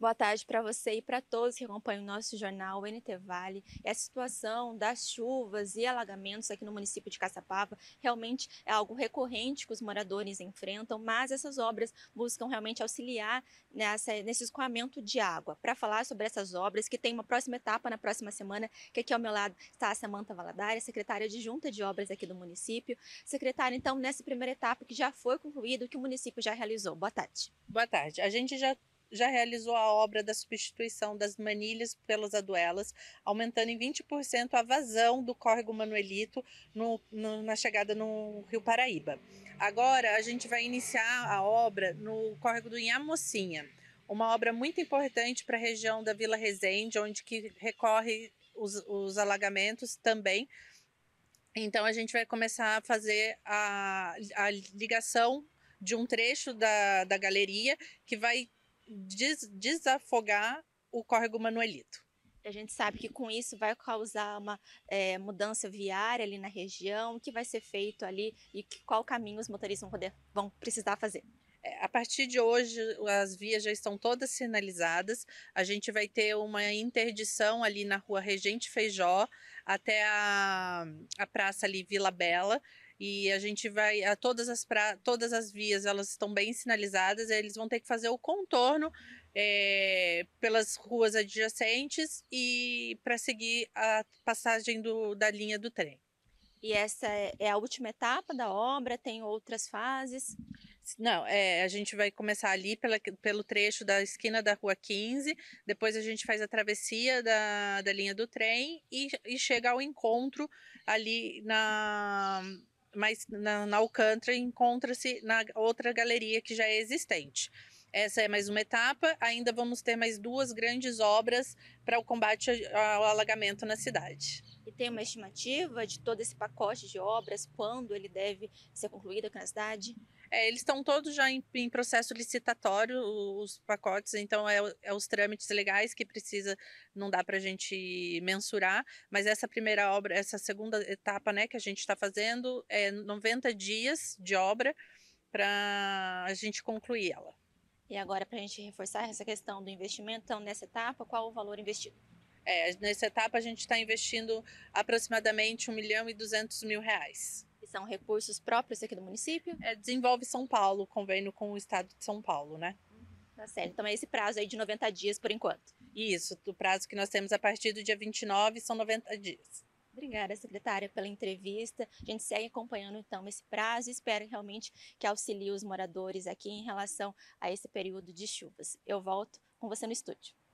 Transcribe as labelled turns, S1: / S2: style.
S1: Boa tarde para você e para todos que acompanham o nosso jornal NT Vale. E a situação das chuvas e alagamentos aqui no município de Caçapava realmente é algo recorrente que os moradores enfrentam, mas essas obras buscam realmente auxiliar nessa, nesse escoamento de água. Para falar sobre essas obras, que tem uma próxima etapa na próxima semana, que aqui ao meu lado está a Samanta Valadares, secretária de Junta de Obras aqui do município. Secretária, então, nessa primeira etapa que já foi concluída, que o município já realizou. Boa tarde. Boa tarde. A gente já já realizou a
S2: obra da substituição das manilhas pelas aduelas, aumentando em 20% a vazão do córrego Manuelito no, no, na chegada no Rio Paraíba. Agora a gente vai iniciar a obra no córrego do Inhamocinha, uma obra muito importante para a região da Vila Resende, onde que recorre os, os alagamentos também. Então a gente vai começar a fazer a, a ligação de um trecho da, da galeria que vai des
S1: desafogar o córrego manuelito. A gente sabe que com isso vai causar uma é, mudança viária ali na região, o que vai ser feito ali e que, qual caminho os motoristas vão, poder, vão precisar fazer. É, a partir de hoje, as vias já estão todas sinalizadas.
S2: A gente vai ter uma interdição ali na rua Regente Feijó até a, a praça ali Vila Bela. E a gente vai, a todas as pra, todas as vias elas estão bem sinalizadas. Eles vão ter que fazer o contorno é, pelas ruas adjacentes e para seguir a passagem do, da linha do trem.
S1: E essa é, é a última etapa da obra? Tem outras
S2: fases? Não, é, a gente vai começar ali pela, pelo trecho da esquina da Rua 15, depois a gente faz a travessia da, da linha do trem e, e chega ao encontro ali na, mas na, na Alcântara encontra-se na outra galeria que já é existente. Essa é mais uma etapa. Ainda vamos ter mais duas grandes obras para o combate ao alagamento na cidade.
S1: E tem uma estimativa de todo esse pacote de obras, quando ele deve ser concluído aqui na cidade?
S2: É, eles estão todos já em, em, processo licitatório, os pacotes, então é, é, os trâmites legais que precisa, não dá para a gente mensurar, mas essa primeira obra, essa segunda etapa né, que a gente está fazendo, é 90 dias de obra para a gente concluir ela. E agora, para a gente reforçar essa questão do investimento, então, nessa etapa, qual o valor investido? É, nessa etapa, a gente está investindo aproximadamente 1 milhão e 200 mil reais. São recursos próprios aqui do município? É, desenvolve São Paulo, convênio com o estado de São Paulo, né? Tá certo. Então é esse prazo aí de 90
S1: dias por enquanto. Isso, o prazo que nós temos a partir do dia 29 são 90 dias. Obrigada, secretária, pela entrevista. A gente segue acompanhando então esse prazo e espero realmente que auxilie os moradores aqui em relação a esse período de chuvas. Eu volto com você no estúdio.